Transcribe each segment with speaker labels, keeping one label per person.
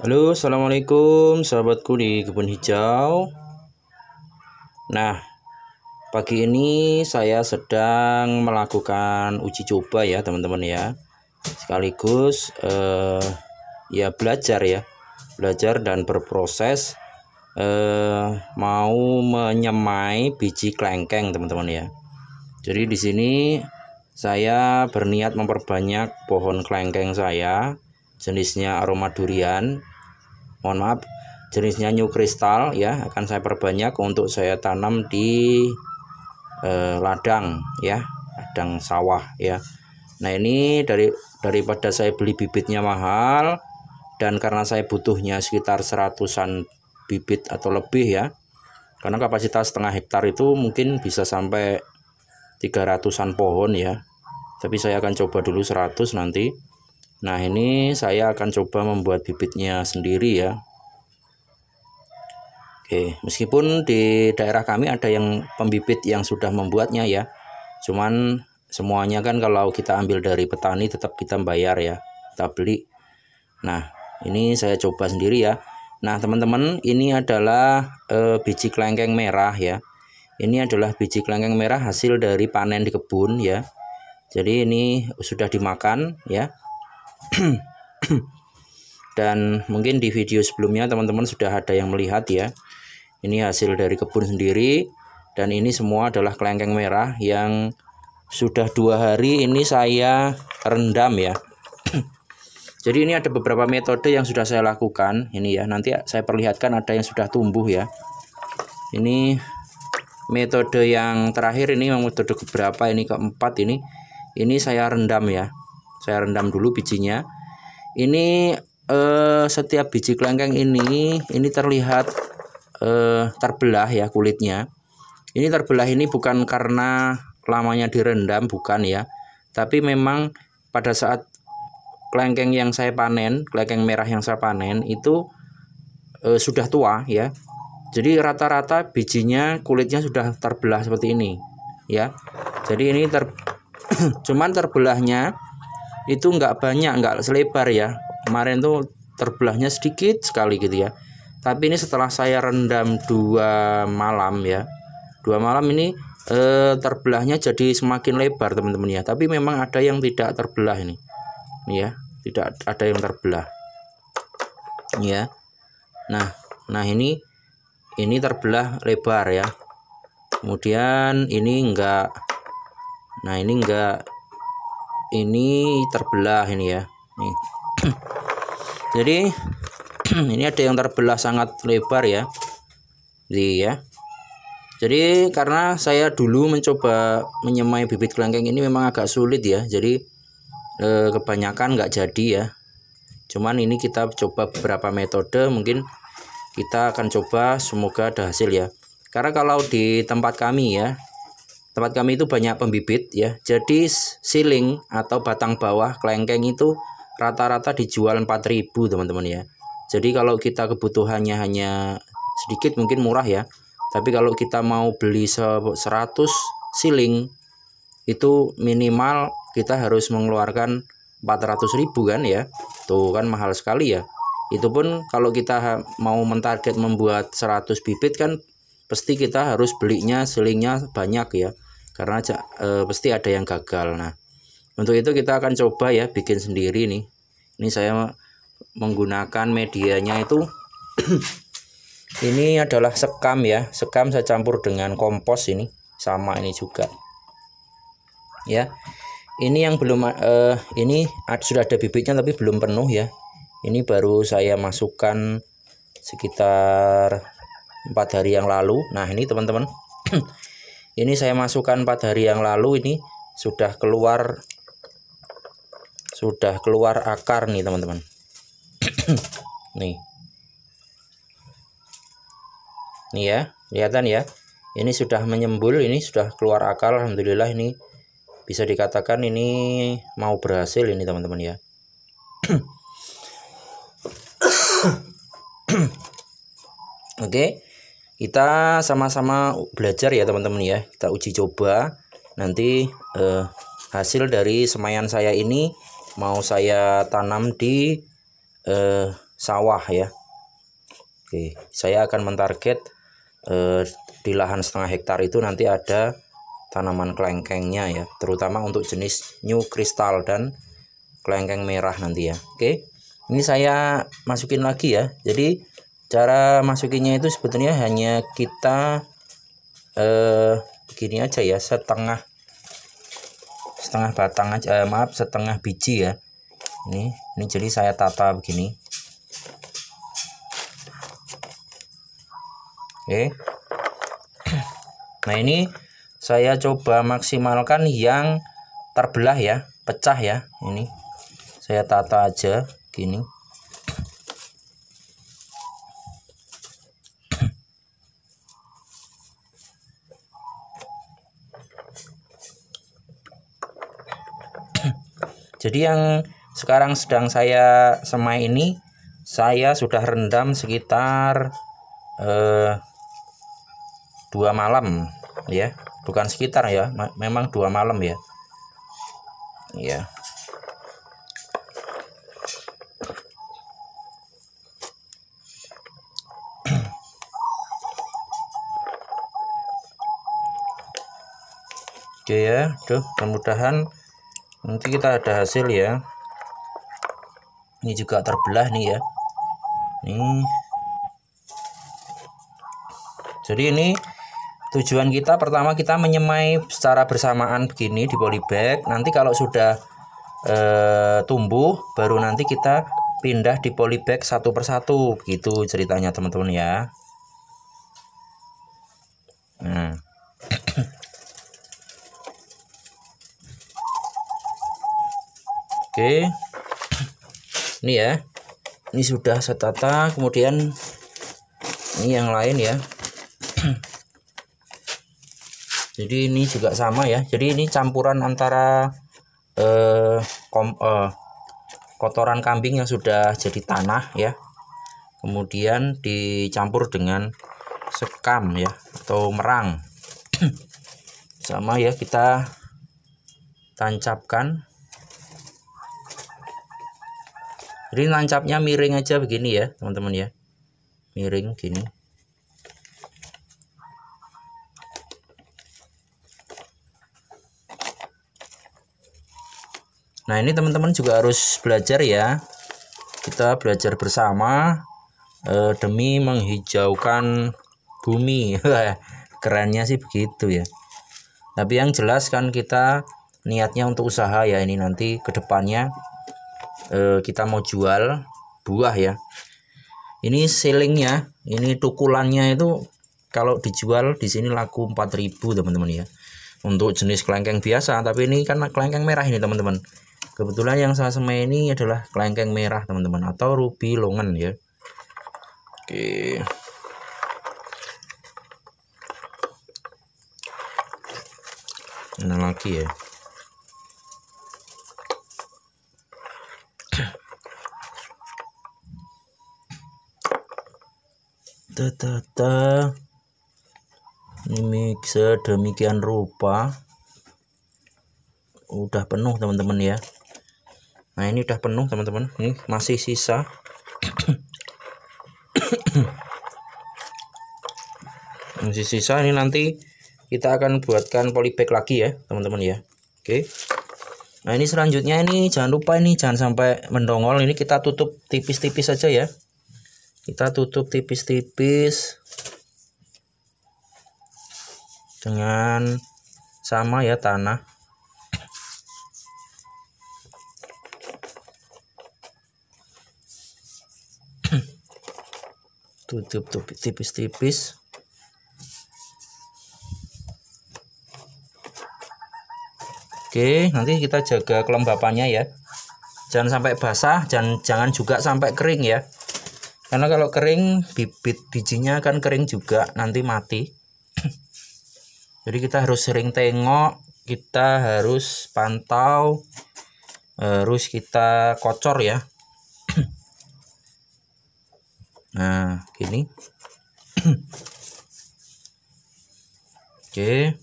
Speaker 1: Halo, assalamualaikum sahabatku di kebun hijau. Nah, pagi ini saya sedang melakukan uji coba ya teman-teman ya. Sekaligus eh, ya belajar ya, belajar dan berproses eh, mau menyemai biji kelengkeng, teman-teman ya. Jadi di sini saya berniat memperbanyak pohon kelengkeng saya jenisnya aroma durian mohon maaf jenisnya new crystal ya akan saya perbanyak untuk saya tanam di eh, ladang ya ladang sawah ya Nah ini dari daripada saya beli bibitnya mahal dan karena saya butuhnya sekitar seratusan bibit atau lebih ya karena kapasitas setengah hektar itu mungkin bisa sampai 300-an pohon ya tapi saya akan coba dulu 100 nanti Nah ini saya akan coba membuat bibitnya sendiri ya Oke meskipun di daerah kami ada yang pembibit yang sudah membuatnya ya Cuman semuanya kan kalau kita ambil dari petani tetap kita bayar ya Kita beli Nah ini saya coba sendiri ya Nah teman-teman ini adalah e, biji kelengkeng merah ya Ini adalah biji kelengkeng merah hasil dari panen di kebun ya Jadi ini sudah dimakan ya dan mungkin di video sebelumnya teman-teman sudah ada yang melihat ya ini hasil dari kebun sendiri dan ini semua adalah kelengkeng merah yang sudah dua hari ini saya rendam ya jadi ini ada beberapa metode yang sudah saya lakukan ini ya. Nanti saya perlihatkan ada yang sudah tumbuh ya. Ini metode yang terakhir ini metode berapa ini keempat ini. Ini saya rendam ya saya rendam dulu bijinya ini eh, setiap biji kelengkeng ini ini terlihat eh, terbelah ya kulitnya ini terbelah ini bukan karena lamanya direndam bukan ya tapi memang pada saat kelengkeng yang saya panen kelengkeng merah yang saya panen itu eh, sudah tua ya jadi rata-rata bijinya kulitnya sudah terbelah seperti ini ya jadi ini ter cuman terbelahnya itu nggak banyak nggak selebar ya kemarin tuh terbelahnya sedikit sekali gitu ya tapi ini setelah saya rendam dua malam ya dua malam ini eh, terbelahnya jadi semakin lebar teman-teman ya tapi memang ada yang tidak terbelah ini ini ya tidak ada yang terbelah ya nah nah ini ini terbelah lebar ya kemudian ini enggak nah ini enggak ini terbelah ini ya nih jadi ini ada yang terbelah sangat lebar ya jadi ya jadi karena saya dulu mencoba menyemai bibit kelengkeng ini memang agak sulit ya jadi eh, kebanyakan nggak jadi ya cuman ini kita coba beberapa metode mungkin kita akan coba semoga ada hasil ya karena kalau di tempat kami ya tempat kami itu banyak pembibit ya. Jadi siling atau batang bawah kelengkeng itu rata-rata dijual 4000 teman-teman ya. Jadi kalau kita kebutuhannya hanya sedikit mungkin murah ya. Tapi kalau kita mau beli 100 siling itu minimal kita harus mengeluarkan 400.000 kan ya. Tuh kan mahal sekali ya. Itu pun kalau kita mau mentarget membuat 100 bibit kan pasti kita harus belinya selingnya banyak ya karena uh, pasti ada yang gagal nah untuk itu kita akan coba ya bikin sendiri nih ini saya menggunakan medianya itu ini adalah sekam ya sekam saya campur dengan kompos ini sama ini juga ya ini yang belum uh, ini sudah ada bibitnya tapi belum penuh ya ini baru saya masukkan sekitar empat hari yang lalu nah ini teman-teman ini saya masukkan empat hari yang lalu ini sudah keluar sudah keluar akar nih teman-teman nih nih ya kelihatan ya ini sudah menyembul ini sudah keluar akar Alhamdulillah ini bisa dikatakan ini mau berhasil ini teman-teman ya oke okay. Kita sama-sama belajar ya teman-teman ya. Kita uji coba nanti eh, hasil dari semayan saya ini mau saya tanam di eh, sawah ya. Oke, saya akan mentarget eh, di lahan setengah hektar itu nanti ada tanaman kelengkengnya ya, terutama untuk jenis new Crystal dan kelengkeng merah nanti ya. Oke. Ini saya masukin lagi ya. Jadi cara masukinnya itu sebetulnya hanya kita eh, begini aja ya setengah setengah batang aja eh, maaf setengah biji ya ini ini jadi saya tata begini oke nah ini saya coba maksimalkan yang terbelah ya pecah ya ini saya tata aja gini Jadi yang sekarang sedang saya semai ini saya sudah rendam sekitar eh, dua malam ya bukan sekitar ya memang dua malam ya ya oke ya tuh mudah-mudahan nanti kita ada hasil ya ini juga terbelah nih ya ini jadi ini tujuan kita pertama kita menyemai secara bersamaan begini di polybag nanti kalau sudah e, tumbuh baru nanti kita pindah di polybag satu persatu gitu ceritanya teman-teman ya nah oke ini ya ini sudah setata. kemudian ini yang lain ya jadi ini juga sama ya jadi ini campuran antara eh, kom, eh, kotoran kambing yang sudah jadi tanah ya kemudian dicampur dengan sekam ya atau merang sama ya kita tancapkan jadi lancapnya miring aja begini ya teman-teman ya miring gini nah ini teman-teman juga harus belajar ya kita belajar bersama eh, demi menghijaukan bumi kerennya sih begitu ya tapi yang jelas kan kita niatnya untuk usaha ya ini nanti kedepannya eh, kita mau jual buah ya ini sellingnya ini tukulannya itu kalau dijual di sini laku 4000 teman-teman ya untuk jenis kelengkeng biasa tapi ini karena kelengkeng merah ini teman-teman kebetulan yang saya semai ini adalah kelengkeng merah teman-teman atau ruby longan ya oke ini nah, lagi ya ta ini sedemikian rupa udah penuh teman-teman ya nah ini udah penuh teman-teman ini masih sisa masih sisa ini nanti kita akan buatkan polybag lagi ya teman-teman ya oke nah ini selanjutnya ini jangan lupa ini jangan sampai mendongol ini kita tutup tipis-tipis saja -tipis ya kita tutup tipis-tipis dengan sama ya tanah tutup tipis-tipis Oke, nanti kita jaga kelembapannya ya. Jangan sampai basah, jangan jangan juga sampai kering ya karena kalau kering bibit bijinya akan kering juga nanti mati jadi kita harus sering tengok kita harus pantau harus kita kocor ya nah gini oke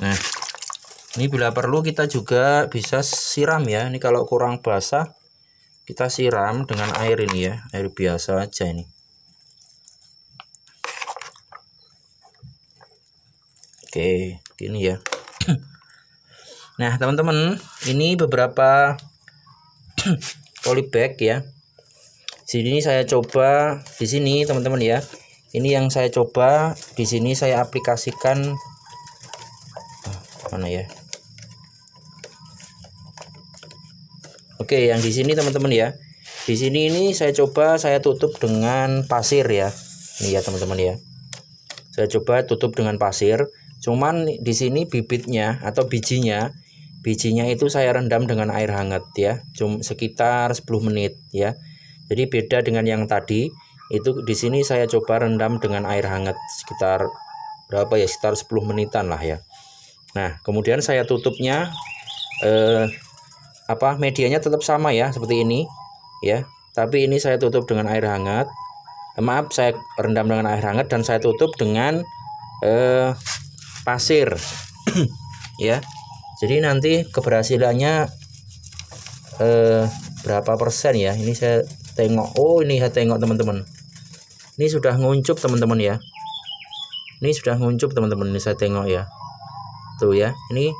Speaker 1: nah ini bila perlu kita juga bisa siram ya ini kalau kurang basah kita siram dengan air ini ya air biasa aja ini oke gini ya nah teman-teman ini beberapa polybag ya sini saya coba di sini teman-teman ya ini yang saya coba di sini saya aplikasikan mana ya Oke, yang di sini teman-teman ya. Di sini ini saya coba saya tutup dengan pasir ya. Ini ya teman-teman ya. Saya coba tutup dengan pasir. Cuman di sini bibitnya atau bijinya bijinya itu saya rendam dengan air hangat ya. Cuma sekitar 10 menit ya. Jadi beda dengan yang tadi itu di sini saya coba rendam dengan air hangat sekitar berapa ya sekitar 10 menitan lah ya. Nah, kemudian saya tutupnya eh apa medianya tetap sama ya seperti ini ya tapi ini saya tutup dengan air hangat eh, maaf saya rendam dengan air hangat dan saya tutup dengan eh, pasir ya jadi nanti keberhasilannya eh, berapa persen ya ini saya tengok oh ini saya tengok teman-teman ini sudah nguncup teman-teman ya ini sudah nguncup teman-teman ini saya tengok ya tuh ya ini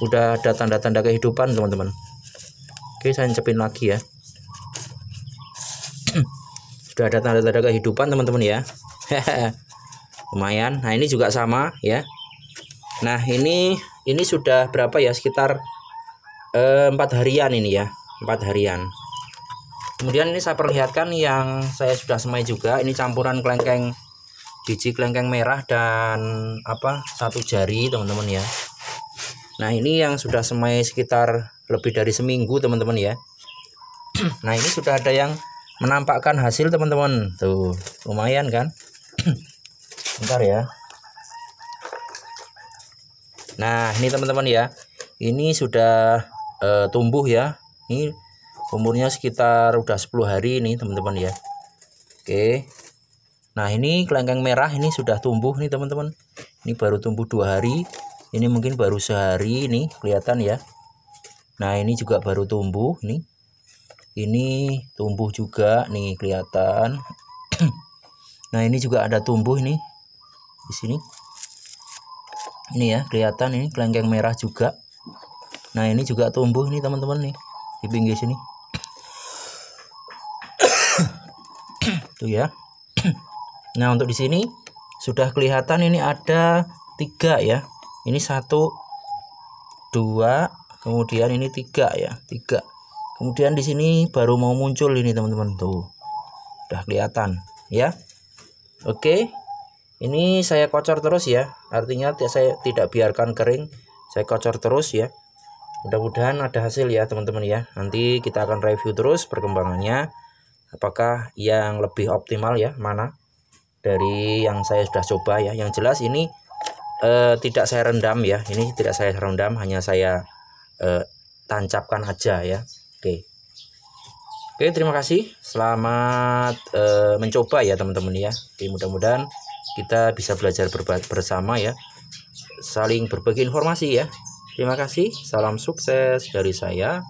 Speaker 1: udah ada tanda-tanda kehidupan teman-teman oke saya incepin lagi ya sudah ada tanda-tanda kehidupan teman-teman ya lumayan nah ini juga sama ya nah ini ini sudah berapa ya sekitar eh, empat eh, harian ini ya empat harian kemudian ini saya perlihatkan yang saya sudah semai juga ini campuran kelengkeng biji kelengkeng merah dan apa satu jari teman-teman ya Nah ini yang sudah semai sekitar lebih dari seminggu teman-teman ya. nah ini sudah ada yang menampakkan hasil teman-teman. Tuh lumayan kan. Bentar ya. Nah ini teman-teman ya. Ini sudah e, tumbuh ya. Ini umurnya sekitar udah 10 hari ini teman-teman ya. Oke. Nah ini kelengkeng merah ini sudah tumbuh nih teman-teman. Ini baru tumbuh dua hari ini mungkin baru sehari nih, kelihatan ya nah ini juga baru tumbuh nih. ini tumbuh juga nih kelihatan nah ini juga ada tumbuh nih, di sini ini ya kelihatan ini kelengkeng merah juga nah ini juga tumbuh nih teman-teman nih di pinggir sini tuh ya nah untuk di sini sudah kelihatan ini ada tiga ya ini satu dua kemudian ini tiga ya tiga kemudian di sini baru mau muncul ini teman-teman tuh udah kelihatan ya oke ini saya kocor terus ya artinya saya tidak biarkan kering saya kocor terus ya mudah-mudahan ada hasil ya teman-teman ya nanti kita akan review terus perkembangannya apakah yang lebih optimal ya mana dari yang saya sudah coba ya yang jelas ini eh, tidak saya rendam ya ini tidak saya rendam hanya saya eh, tancapkan aja ya oke oke terima kasih selamat eh, mencoba ya teman-teman ya oke mudah-mudahan kita bisa belajar bersama ya saling berbagi informasi ya terima kasih salam sukses dari saya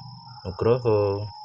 Speaker 1: Nugroho